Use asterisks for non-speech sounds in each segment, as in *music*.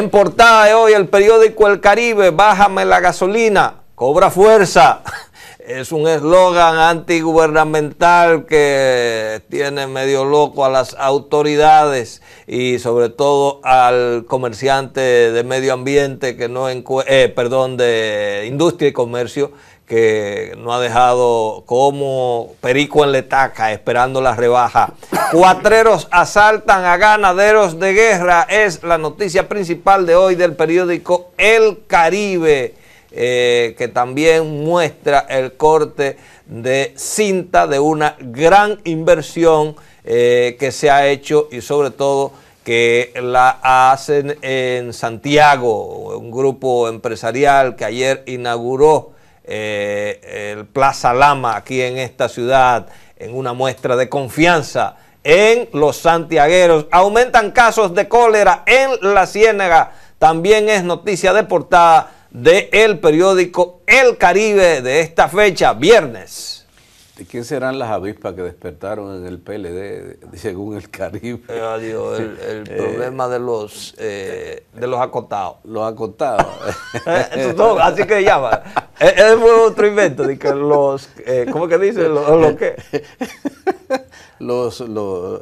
En portada de hoy el periódico El Caribe, bájame la gasolina, cobra fuerza. *laughs* Es un eslogan antigubernamental que tiene medio loco a las autoridades y sobre todo al comerciante de medio ambiente que no eh, perdón, de industria y comercio que no ha dejado como perico en letaca esperando la rebaja. Cuatreros asaltan a ganaderos de guerra es la noticia principal de hoy del periódico El Caribe. Eh, que también muestra el corte de cinta de una gran inversión eh, que se ha hecho y sobre todo que la hacen en Santiago, un grupo empresarial que ayer inauguró eh, el Plaza Lama aquí en esta ciudad en una muestra de confianza en los santiagueros. Aumentan casos de cólera en la Ciénaga. También es noticia de portada del el periódico El Caribe de esta fecha, viernes. ¿De quién serán las avispas que despertaron en el PLD según el Caribe? Eh, el, eh, problema de los de los acotados. Los acotados. *laughs* Así que llama. Es eh, eh, otro invento, de que los, eh, ¿cómo que dice? *laughs* Los, los Los,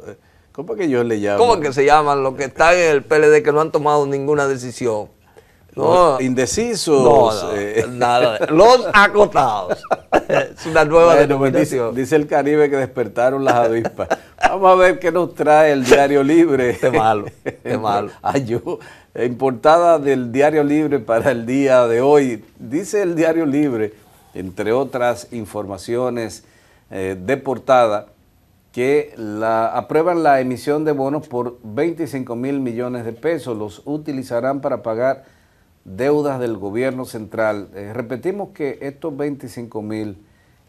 ¿cómo que yo le llamo? ¿Cómo que se llaman los que están en el PLD que no han tomado ninguna decisión? los indecisos. nada. Los acotados. *laughs* es una nueva pues dice, el Caribe que despertaron las avispas. Vamos a ver qué nos trae el Diario Libre. Qué este malo, qué este *laughs* malo. Ayúdame. Ah, Importada del Diario Libre para el día de hoy. Dice el Diario Libre, entre otras informaciones eh, de portada, que aprueban la emisión de bonos por 25 mil millones de pesos. Los utilizarán para pagar deudas del gobierno central. Eh, repetimos que estos 25 mil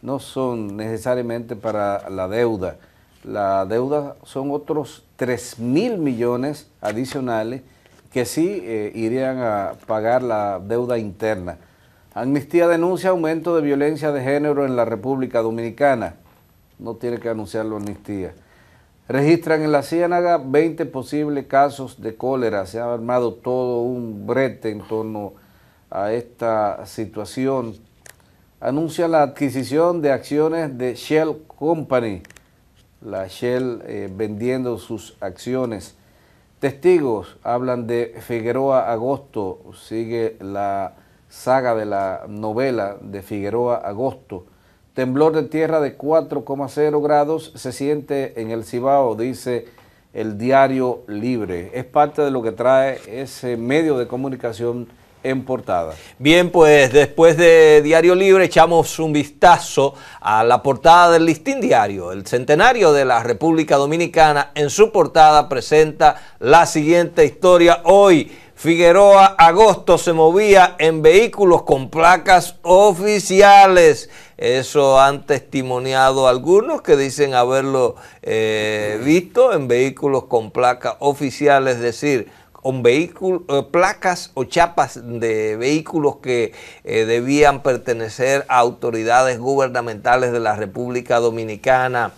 no son necesariamente para la deuda. La deuda son otros 3 mil millones adicionales que sí eh, irían a pagar la deuda interna. Amnistía denuncia aumento de violencia de género en la República Dominicana. No tiene que anunciarlo Amnistía. Registran en la Ciénaga 20 posibles casos de cólera. Se ha armado todo un brete en torno a esta situación. Anuncia la adquisición de acciones de Shell Company. La Shell eh, vendiendo sus acciones. Testigos hablan de Figueroa Agosto, sigue la saga de la novela de Figueroa Agosto. Temblor de tierra de 4,0 grados se siente en el Cibao, dice el diario Libre. Es parte de lo que trae ese medio de comunicación en portada. Bien, pues después de Diario Libre echamos un vistazo a la portada del listín diario. El centenario de la República Dominicana en su portada presenta la siguiente historia hoy. Figueroa Agosto se movía en vehículos con placas oficiales. Eso han testimoniado algunos que dicen haberlo eh, visto en vehículos con placas oficiales, es decir, un eh, placas o chapas de vehículos que eh, debían pertenecer a autoridades gubernamentales de la República Dominicana.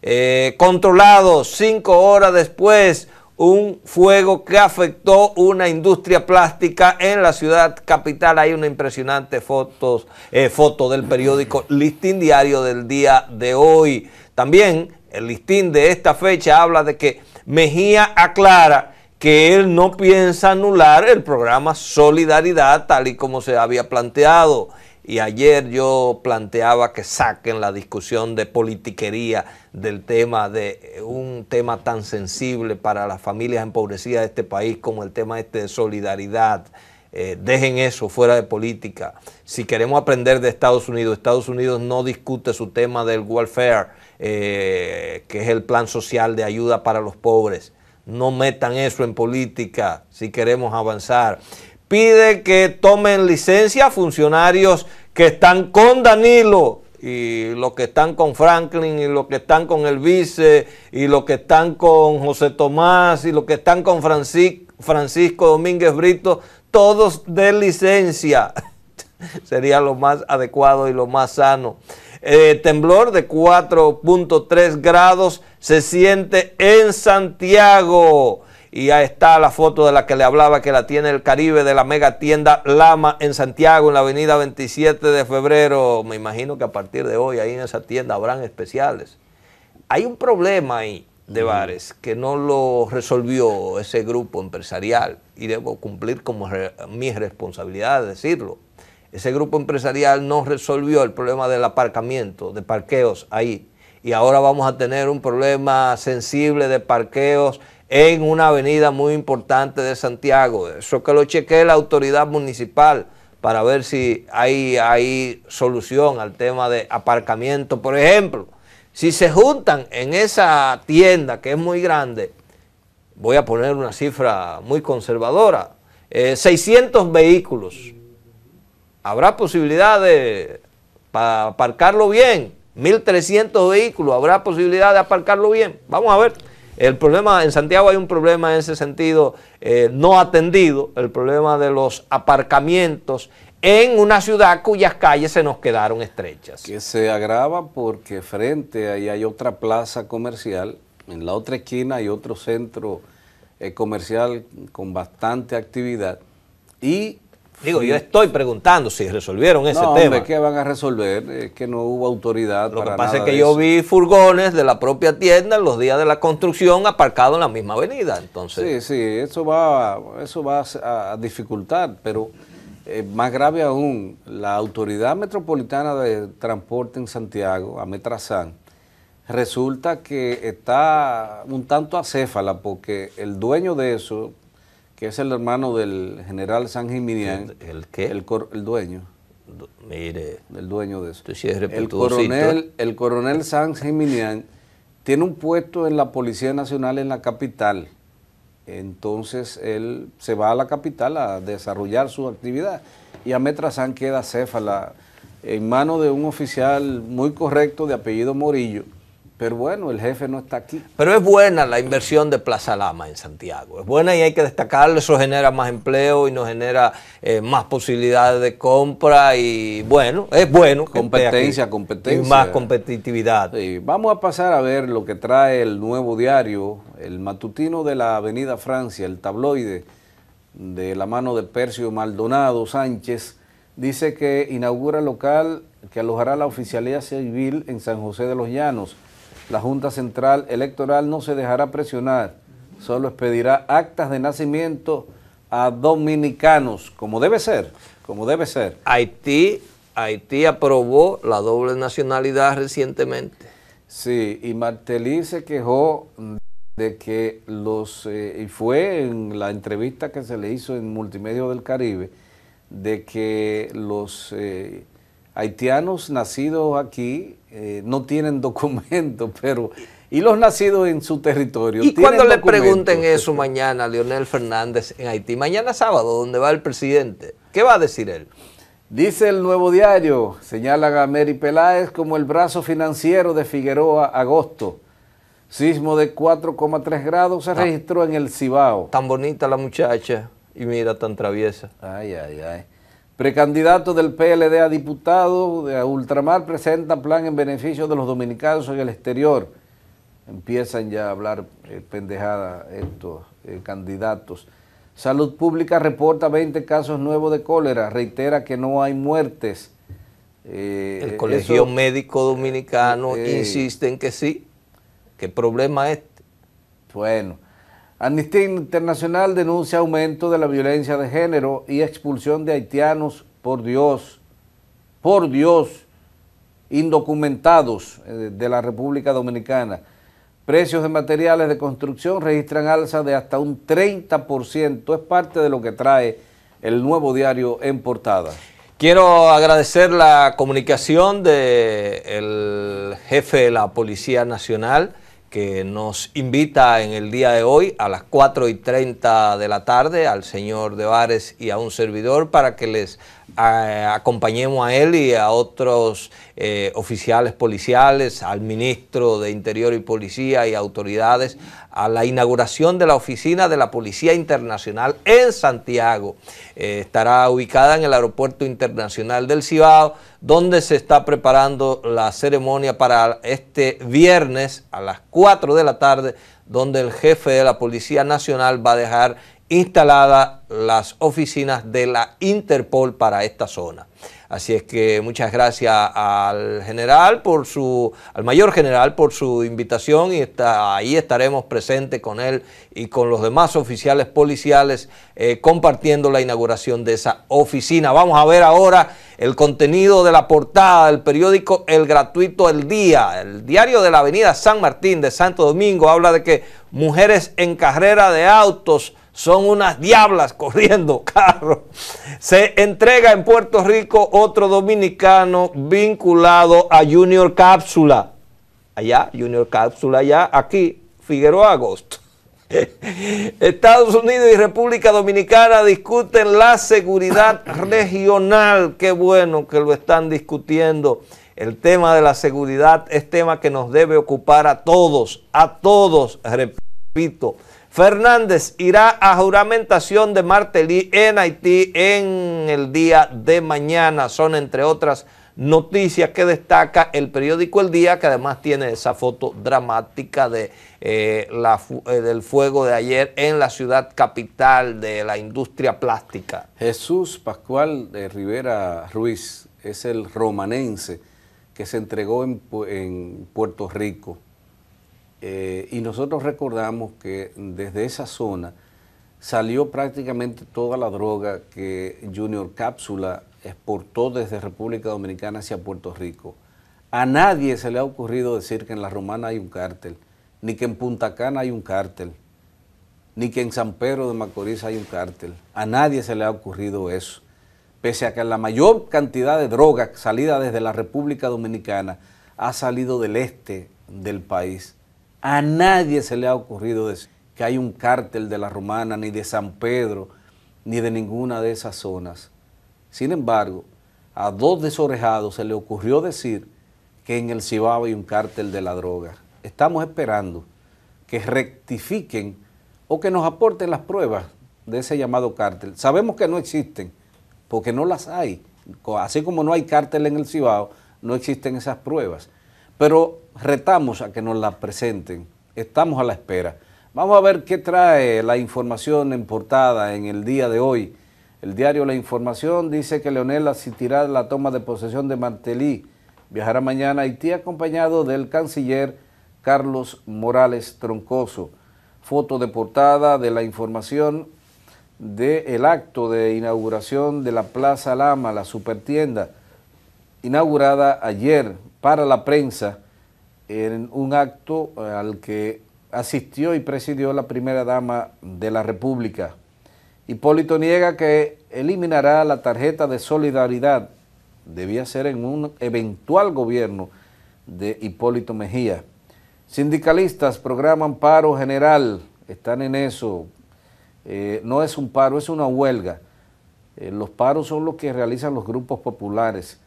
Eh, controlado cinco horas después un fuego que afectó una industria plástica en la ciudad capital. Hay una impresionante fotos, eh, foto del periódico Listín Diario del día de hoy. También el listín de esta fecha habla de que Mejía aclara que él no piensa anular el programa Solidaridad tal y como se había planteado. Y ayer yo planteaba que saquen la discusión de politiquería del tema de eh, un tema tan sensible para las familias empobrecidas de este país como el tema este de solidaridad. Eh, dejen eso fuera de política. Si queremos aprender de Estados Unidos, Estados Unidos no discute su tema del welfare, eh, que es el plan social de ayuda para los pobres. No metan eso en política si queremos avanzar. Pide que tomen licencia funcionarios que están con Danilo y los que están con Franklin y los que están con el vice y los que están con José Tomás y los que están con Francisco Domínguez Brito, todos de licencia. *laughs* Sería lo más adecuado y lo más sano. Eh, temblor de 4.3 grados se siente en Santiago. Y ahí está la foto de la que le hablaba que la tiene el Caribe de la mega tienda Lama en Santiago, en la avenida 27 de febrero. Me imagino que a partir de hoy ahí en esa tienda habrán especiales. Hay un problema ahí de bares que no lo resolvió ese grupo empresarial y debo cumplir como mi responsabilidad de decirlo. Ese grupo empresarial no resolvió el problema del aparcamiento, de parqueos ahí. Y ahora vamos a tener un problema sensible de parqueos en una avenida muy importante de Santiago. Eso que lo chequee la autoridad municipal para ver si hay, hay solución al tema de aparcamiento. Por ejemplo, si se juntan en esa tienda que es muy grande, voy a poner una cifra muy conservadora, 600 eh, vehículos habrá posibilidad de aparcarlo bien. 1.300 vehículos, habrá posibilidad de aparcarlo bien. Vamos a ver. El problema, en Santiago hay un problema en ese sentido eh, no atendido, el problema de los aparcamientos en una ciudad cuyas calles se nos quedaron estrechas. Que se agrava porque frente ahí hay otra plaza comercial, en la otra esquina hay otro centro eh, comercial con bastante actividad y Digo, yo estoy preguntando si resolvieron ese tema. No, ¿qué van a resolver? Es que no hubo autoridad. Lo que pasa es que yo vi furgones de la propia tienda en los días de la construcción aparcados en la misma avenida. Entonces. Sí, sí, eso va, eso va a, dificultar, pero eh, más grave aún, la Autoridad Metropolitana de Transporte en Santiago, Ametrasan, resulta que está un tanto acéfala porque el dueño de eso que es el hermano del general San Jiminian, ¿El, qué? El, dueño. mire. El dueño de eso. el, coronel, el coronel San Jiminian tiene un puesto en la Policía Nacional en la capital. Entonces él se va a la capital a desarrollar su actividad. Y Ametra San queda céfala en mano de un oficial muy correcto de apellido Morillo pero bueno, el jefe no está aquí. Pero es buena la inversión de Plaza Lama en Santiago. Es buena y hay que destacarlo. Eso genera más empleo y nos genera eh, más posibilidades de compra. Y bueno, es bueno. Competencia, competencia. Y más competitividad. Vamos a pasar a ver lo que trae el nuevo diario, el matutino de la Avenida Francia, el tabloide de la mano de Percio Maldonado Sánchez. Dice que inaugura local que alojará la oficialía civil en San José de los Llanos la Junta Central Electoral no se dejará presionar, solo expedirá actas de nacimiento a dominicanos, como debe ser, como debe ser. Haití, Haití aprobó la doble nacionalidad recientemente. Sí, y Martelí se quejó de que los, eh, y fue en la entrevista que se le hizo en Multimedio del Caribe, de que los... Eh, haitianos nacidos aquí eh, no tienen *laughs* documentos, pero... Y los nacidos en su territorio. Y cuando le pregunten eso mañana a Leonel Fernández en Haití, mañana sábado, donde va el presidente, ¿qué va a decir él? Dice el nuevo diario, señala a Mary Peláez como el brazo financiero de Figueroa agosto. Sismo de 4,3 grados se ah. registró en el Cibao. Tan bonita la muchacha y mira tan traviesa. Ay, ay, ay. Precandidato del PLD a diputado de Ultramar presenta plan en beneficio de los dominicanos en el exterior. Empiezan ya a hablar eh, pendejada estos eh, candidatos. Salud Pública reporta 20 casos nuevos de cólera. Reitera que no hay muertes. Eh, el Colegio Médico Dominicano insiste en que sí. ¿Qué problema es este? Bueno. Amnistía Internacional denuncia aumento de la violencia de género y expulsión de haitianos por Dios, por Dios, indocumentados eh, de la República Dominicana. Precios de materiales de construcción registran alza de hasta un 30%. Es parte de lo que trae el nuevo diario en portada. Quiero agradecer la comunicación del el jefe de la Policía Nacional que nos invita en el día de hoy a las 4 y 30 de la tarde al señor De Vares y a un servidor para que les acompañemos a él y a otros eh, oficiales policiales, al ministro de Interior y Policía y autoridades a la inauguración de la oficina de la Policía Internacional en Santiago. Eh, estará ubicada en el Aeropuerto Internacional del Cibao, donde se está preparando la ceremonia para este viernes a las 4 de la tarde, donde el jefe de la Policía Nacional va a dejar instaladas las oficinas de la Interpol para esta zona. Así es que muchas gracias al general por su, al mayor general por su invitación y está, ahí estaremos presentes con él y con los demás oficiales policiales eh, compartiendo la inauguración de esa oficina. Vamos a ver ahora el contenido de la portada del periódico El Gratuito El Día, el diario de la avenida San Martín de Santo Domingo, habla de que mujeres en carrera de autos son unas diablas corriendo *laughs* carro. Se entrega en Puerto Rico otro dominicano vinculado a Junior Cápsula. Allá, Junior Cápsula, allá, aquí, Figueroa Agosto. *laughs* Estados Unidos y República Dominicana discuten la seguridad *coughs* regional. Qué bueno que lo están discutiendo. El tema de la seguridad es tema que nos debe ocupar a todos, a todos, repito. Fernández irá a juramentación de Martelly en Haití en el día de mañana. Son entre otras noticias que destaca el periódico El Día, que además tiene esa foto dramática de, eh, la, eh, del fuego de ayer en la ciudad capital de la industria plástica. Jesús Pascual eh, Rivera Ruiz es el romanense que se entregó en Puerto Rico eh, y nosotros recordamos que desde esa zona salió prácticamente toda la droga que Junior Cápsula exportó desde República Dominicana hacia Puerto Rico. A nadie se le ha ocurrido decir que en La Romana hay un cártel, ni que en Punta Cana hay un cártel, ni que en San Pedro de Macorís hay un cártel. A nadie se le ha ocurrido eso. Pese a que la mayor cantidad de droga salida desde la República Dominicana ha salido del este del país. A nadie se le ha ocurrido decir que hay un cártel de la Romana, ni de San Pedro, ni de ninguna de esas zonas. Sin embargo, a dos desorejados se le ocurrió decir que en el Cibao hay un cártel de la droga. Estamos esperando que rectifiquen o que nos aporten las pruebas de ese llamado cártel. Sabemos que no existen, porque no las hay. Así como no hay cártel en el Cibao, no existen esas pruebas pero retamos a que nos la presenten. Estamos a la espera. Vamos a ver qué trae la información en portada en el día de hoy. El diario La Información dice que Leonel asistirá a la toma de posesión de Mantelí. Viajará mañana a Haití acompañado del canciller Carlos Morales Troncoso. Foto de portada de la información del el acto de inauguración de la Plaza Lama, la supertienda inaugurada ayer para la prensa en un acto eh, al que asistió y presidió la primera dama de la República. Hipólito niega que eliminará la tarjeta de solidaridad. Debía ser en un eventual gobierno de Hipólito Mejía. Sindicalistas programan paro general, están en eso. Eh, no es un paro, es una huelga. Eh, los paros son los que realizan los grupos populares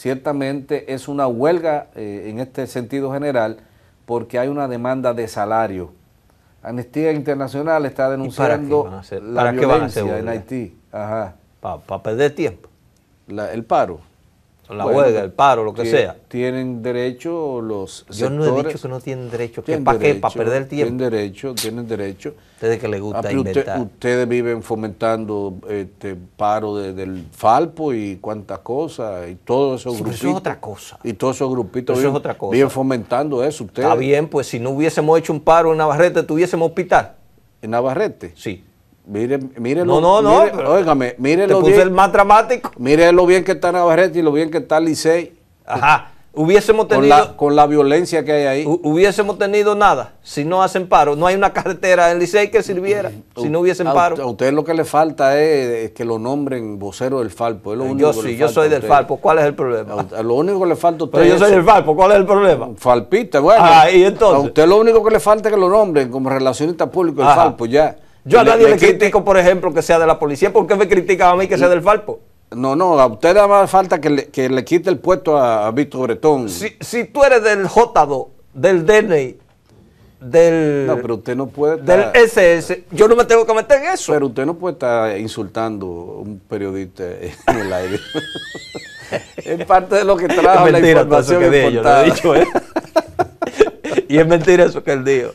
Ciertamente es una huelga eh, en este sentido general porque hay una demanda de salario. Amnistía Internacional está denunciando para la violencia en Haití. Para perder tiempo. el paro la huelga, el paro, lo que sea. ¿Tienen derecho los Yo no he dicho que no tienen derecho. ¿Para qué? ¿Para perder tiempo? Tienen derecho, tienen derecho. Ustedes que les gusta ah, inventar. ustedes viven fomentando este paro del Falpo y cuántas cosas, y todos esos grupos eso es otra cosa. Y todos esos grupitos viven, es otra cosa. viven fomentando eso ustedes. Está bien, pues si no hubiésemos hecho un paro en Navarrete, tuviésemos hospital. ¿En Navarrete? Sí. Mire, no, no, no, óigame, mire te puse bien, el más dramático. Mire lo bien que está Navarrete y lo bien que está Licey. Ajá. Hubiésemos tenido. Con la, violencia que hay ahí. Hubiésemos tenido nada si no hacen paro. No hay una carretera en Licey que sirviera mm, si no hubiesen paro. A usted lo que le falta es que lo nombren vocero del Falpo. yo sí, yo soy del Falpo. ¿Cuál es el problema? lo único que le falta usted. Pero yo soy del Falpo. ¿Cuál es el problema? Falpista, bueno. Ah, entonces? A usted lo único que le falta es que lo nombren como relacionista público del Falpo, ya. Yo a nadie le, critico, por ejemplo, que sea de la policía. ¿Por qué me critican a mí que sea del Falpo? No, no, a usted le más falta que le, quite el puesto a, Víctor Bretón. Si, tú eres del J2, del DNI, del. No, pero usted no puede. del SS, yo no me tengo que meter en eso. Pero usted no puede estar insultando a un periodista en el aire. *laughs* es parte de lo que trajo es la información que ¿eh? *laughs* y es mentira eso que él dijo.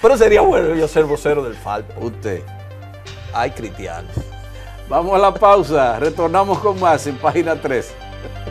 Pero sería bueno yo ser vocero del Fal, Usted. Ay, cristianos. Vamos a la pausa. Retornamos con más en página 3.